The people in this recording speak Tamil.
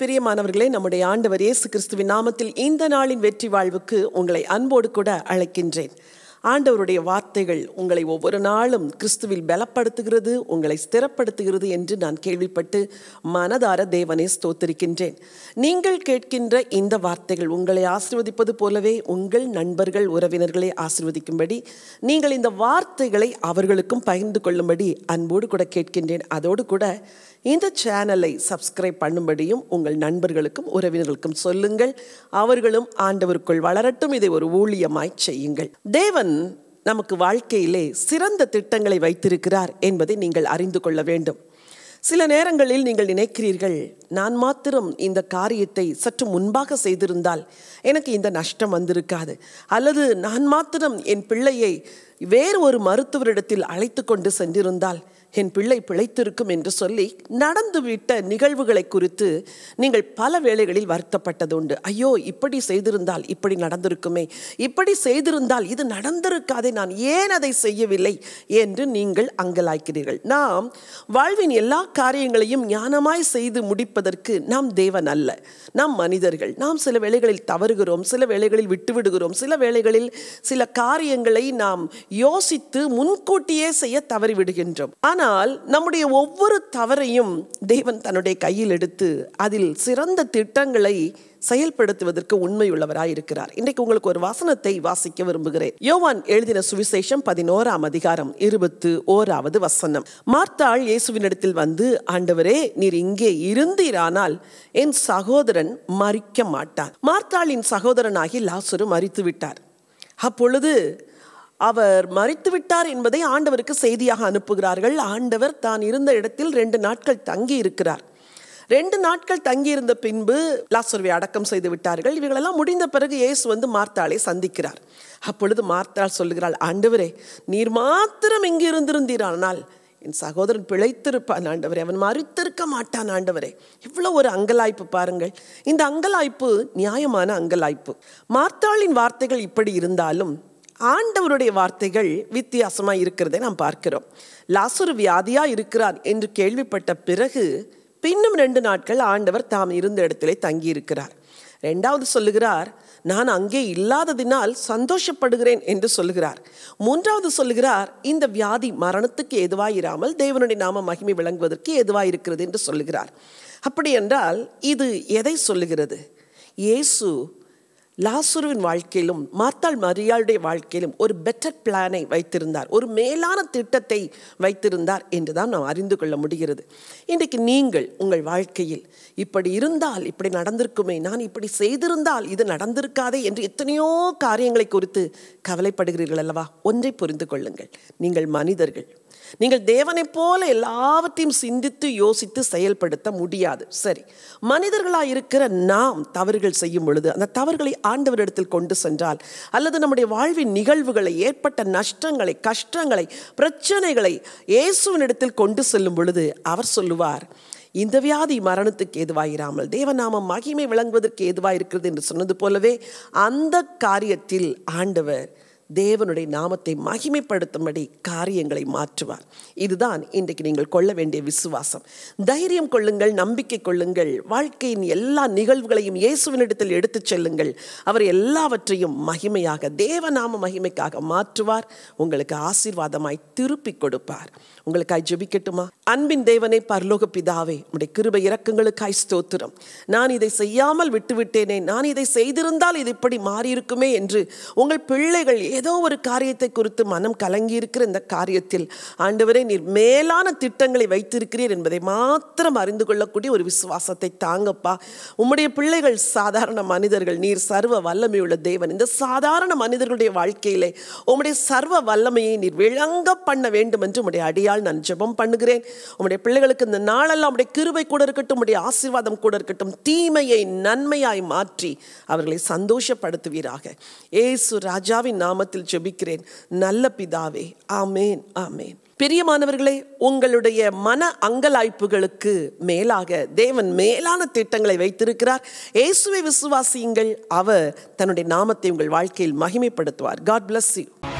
பிரியமானவர்களே நம்முடைய ஆண்டவர் இயேசு கிறிஸ்துவின் நாமத்தில் இந்த நாளின் வெற்றி வாழ்வுக்கு உங்களை அன்போடு கூட அழைக்கின்றேன் ஆண்டவருடைய வார்த்தைகள் உங்களை ஒவ்வொரு நாளும் கிறிஸ்துவில் பலப்படுத்துகிறது உங்களை ஸ்திரப்படுத்துகிறது என்று நான் கேள்விப்பட்டு மனதார தேவனை ஸ்தோத்திருக்கின்றேன் நீங்கள் கேட்கின்ற இந்த வார்த்தைகள் உங்களை ஆசிர்வதிப்பது போலவே உங்கள் நண்பர்கள் உறவினர்களை ஆசிர்வதிக்கும்படி நீங்கள் இந்த வார்த்தைகளை அவர்களுக்கும் பகிர்ந்து கொள்ளும்படி அன்போடு கூட கேட்கின்றேன் அதோடு கூட இந்த சேனலை சப்ஸ்கிரைப் பண்ணும்படியும் உங்கள் நண்பர்களுக்கும் உறவினர்களுக்கும் சொல்லுங்கள் அவர்களும் ஆண்டவருக்குள் வளரட்டும் இதை ஒரு ஊழியமாய் செய்யுங்கள் தேவன் நமக்கு வாழ்க்கையிலே சிறந்த திட்டங்களை வைத்திருக்கிறார் என்பதை நீங்கள் அறிந்து கொள்ள வேண்டும் சில நேரங்களில் நீங்கள் நினைக்கிறீர்கள் நான் மாத்திரம் இந்த காரியத்தை சற்று முன்பாக செய்திருந்தால் எனக்கு இந்த நஷ்டம் வந்திருக்காது அல்லது நான் மாத்திரம் என் பிள்ளையை வேறு ஒரு மருத்துவரிடத்தில் அழைத்து கொண்டு சென்றிருந்தால் என் பிள்ளை பிழைத்திருக்கும் என்று சொல்லி நடந்துவிட்ட நிகழ்வுகளை குறித்து நீங்கள் பல வேளைகளில் வருத்தப்பட்டது உண்டு ஐயோ இப்படி செய்திருந்தால் இப்படி நடந்திருக்குமே இப்படி செய்திருந்தால் இது நடந்திருக்காதே நான் ஏன் அதை செய்யவில்லை என்று நீங்கள் அங்கலாய்க்கிறீர்கள் நாம் வாழ்வின் எல்லா காரியங்களையும் ஞானமாய் செய்து முடிப்பதற்கு நாம் தேவன் அல்ல நாம் மனிதர்கள் நாம் சில வேளைகளில் தவறுகிறோம் சில வேளைகளில் விட்டுவிடுகிறோம் சில வேளைகளில் சில காரியங்களை நாம் யோசித்து முன்கூட்டியே செய்ய தவறிவிடுகின்றோம் ஆனால் நம்முடைய ஒவ்வொரு தவறையும் தேவன் தன்னுடைய கையில் எடுத்து அதில் சிறந்த திட்டங்களை செயல்படுத்துவதற்கு உண்மை உள்ளவராய் இருக்கிறார் இன்றைக்கு உங்களுக்கு ஒரு வசனத்தை வாசிக்க விரும்புகிறேன் யோவான் எழுதின சுவிசேஷம் பதினோராம் அதிகாரம் இருபத்து ஓராவது வசனம் மார்த்தாள் இயேசுவினிடத்தில் வந்து ஆண்டவரே நீர் இங்கே இருந்தீரானால் என் சகோதரன் மறிக்க மாட்டார் மார்த்தாளின் சகோதரனாகி லாசுரு மறித்து விட்டார் அப்பொழுது அவர் மறித்துவிட்டார் என்பதை ஆண்டவருக்கு செய்தியாக அனுப்புகிறார்கள் ஆண்டவர் தான் இருந்த இடத்தில் ரெண்டு நாட்கள் தங்கி இருக்கிறார் ரெண்டு நாட்கள் தங்கியிருந்த பின்பு லாசர்வை அடக்கம் செய்து விட்டார்கள் இவைகளெல்லாம் முடிந்த பிறகு இயேசு வந்து மார்த்தாளை சந்திக்கிறார் அப்பொழுது மார்த்தாள் சொல்லுகிறாள் ஆண்டவரே நீர் மாத்திரம் இங்கிருந்திருந்தீரானால் என் சகோதரன் பிழைத்திருப்பான் ஆண்டவரே அவன் மறுத்திருக்க மாட்டான் ஆண்டவரே இவ்வளோ ஒரு அங்கலாய்ப்பு பாருங்கள் இந்த அங்கலாய்ப்பு நியாயமான அங்கலாய்ப்பு மார்த்தாளின் வார்த்தைகள் இப்படி இருந்தாலும் ஆண்டவருடைய வார்த்தைகள் வித்தியாசமாக இருக்கிறதை நாம் பார்க்கிறோம் லாசுர் வியாதியாக இருக்கிறார் என்று கேள்விப்பட்ட பிறகு பின்னும் ரெண்டு நாட்கள் ஆண்டவர் தாம் இருந்த இடத்திலே தங்கியிருக்கிறார் ரெண்டாவது சொல்லுகிறார் நான் அங்கே இல்லாததினால் சந்தோஷப்படுகிறேன் என்று சொல்லுகிறார் மூன்றாவது சொல்லுகிறார் இந்த வியாதி மரணத்துக்கு எதுவாயிராமல் தேவனுடைய நாம மகிமை விளங்குவதற்கு எதுவாயிருக்கிறது என்று சொல்லுகிறார் அப்படி என்றால் இது எதை சொல்லுகிறது இயேசு லாசுருவின் வாழ்க்கையிலும் மாத்தாள் மரியாளுடைய வாழ்க்கையிலும் ஒரு பெட்டர் பிளானை வைத்திருந்தார் ஒரு மேலான திட்டத்தை வைத்திருந்தார் என்று தான் நாம் அறிந்து கொள்ள முடிகிறது இன்றைக்கு நீங்கள் உங்கள் வாழ்க்கையில் இப்படி இருந்தால் இப்படி நடந்திருக்குமே நான் இப்படி செய்திருந்தால் இது நடந்திருக்காதே என்று எத்தனையோ காரியங்களை குறித்து கவலைப்படுகிறீர்கள் அல்லவா ஒன்றை புரிந்து கொள்ளுங்கள் நீங்கள் மனிதர்கள் நீங்கள் தேவனைப் போல எல்லாவற்றையும் சிந்தித்து யோசித்து செயல்படுத்த முடியாது சரி மனிதர்களாக இருக்கிற நாம் தவறுகள் செய்யும் பொழுது அந்த தவறுகளை ஆண்டவரிடத்தில் கொண்டு சென்றால் அல்லது நம்முடைய வாழ்வின் நிகழ்வுகளை ஏற்பட்ட நஷ்டங்களை கஷ்டங்களை பிரச்சனைகளை இயேசுவனிடத்தில் கொண்டு செல்லும் பொழுது அவர் சொல்லுவார் இந்த வியாதி மரணத்துக்கு ஏதுவாயிராமல் தேவநாமம் மகிமை விளங்குவதற்கு ஏதுவாக இருக்கிறது என்று சொன்னது போலவே அந்த காரியத்தில் ஆண்டவர் தேவனுடைய நாமத்தை மகிமைப்படுத்தும்படி காரியங்களை மாற்றுவார் இதுதான் இன்றைக்கு நீங்கள் கொள்ள வேண்டிய விசுவாசம் தைரியம் கொள்ளுங்கள் நம்பிக்கை கொள்ளுங்கள் வாழ்க்கையின் எல்லா நிகழ்வுகளையும் இயேசுவினிடத்தில் எடுத்துச் செல்லுங்கள் அவர் எல்லாவற்றையும் மகிமையாக தேவநாம மகிமைக்காக மாற்றுவார் உங்களுக்கு ஆசீர்வாதமாய் திருப்பி கொடுப்பார் உங்களுக்காய் ஜெபிக்கட்டுமா அன்பின் தேவனை பரலோக பிதாவே உடைய கிருபை இறக்கங்களுக்காய் ஸ்தோத்திரம் நான் இதை செய்யாமல் விட்டுவிட்டேனே நான் இதை செய்திருந்தால் இது இப்படி மாறியிருக்குமே என்று உங்கள் பிள்ளைகள் ஏதோ ஒரு காரியத்தை குறித்து மனம் கலங்கி இருக்கிற இந்த காரியத்தில் ஆண்டவரை நீர் மேலான திட்டங்களை வைத்திருக்கிறீர் என்பதை மாத்திரம் அறிந்து கொள்ளக்கூடிய ஒரு விசுவாசத்தை தாங்கப்பா உம்முடைய பிள்ளைகள் சாதாரண மனிதர்கள் நீர் சர்வ வல்லமையுள்ள தேவன் இந்த சாதாரண மனிதர்களுடைய வாழ்க்கையிலே உம்முடைய சர்வ வல்லமையை நீர் விளங்க பண்ண வேண்டும் என்று உம்முடைய அடியால் நான் ஜெபம் பண்ணுகிறேன் உம்முடைய பிள்ளைகளுக்கு இந்த நாளெல்லாம் உடைய கிருவை கூட இருக்கட்டும் உடைய ஆசீர்வாதம் கூட இருக்கட்டும் தீமையை நன்மையாய் மாற்றி அவர்களை சந்தோஷப்படுத்துவீராக ஏசு ராஜாவின் நாம நாமத்தில் ஜெபிக்கிறேன் நல்ல பிதாவே ஆமேன் ஆமேன் பிரியமானவர்களே உங்களுடைய மன அங்கலாய்ப்புகளுக்கு மேலாக தேவன் மேலான திட்டங்களை வைத்திருக்கிறார் இயேசுவை விசுவாசியுங்கள் அவர் தன்னுடைய நாமத்தை உங்கள் வாழ்க்கையில் மகிமைப்படுத்துவார் காட் பிளஸ் யூ